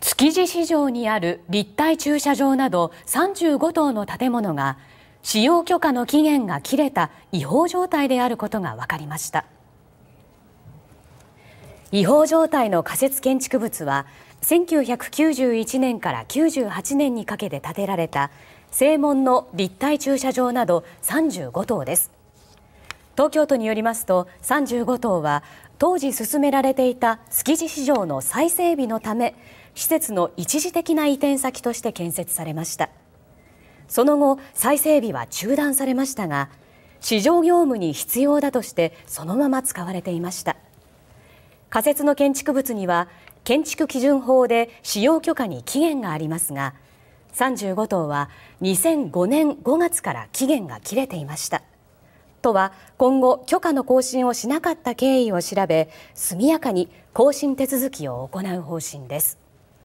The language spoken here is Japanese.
築地市場にある立体駐車場など35棟の建物が使用許可の期限が切れた違法状態であることが分かりました違法状態の仮設建築物は1991年から98年にかけて建てられた正門の立体駐車場など35棟です東京都によりますと35棟は当時進められていた築地市場の再整備のため施設の一時的な移転先として建設されましたその後再整備は中断されましたが市場業務に必要だとしてそのまま使われていました仮設の建築物には建築基準法で使用許可に期限がありますが35棟は2005年5月から期限が切れていました。都は今後、許可の更新をしなかった経緯を調べ速やかに更新手続きを行う方針です。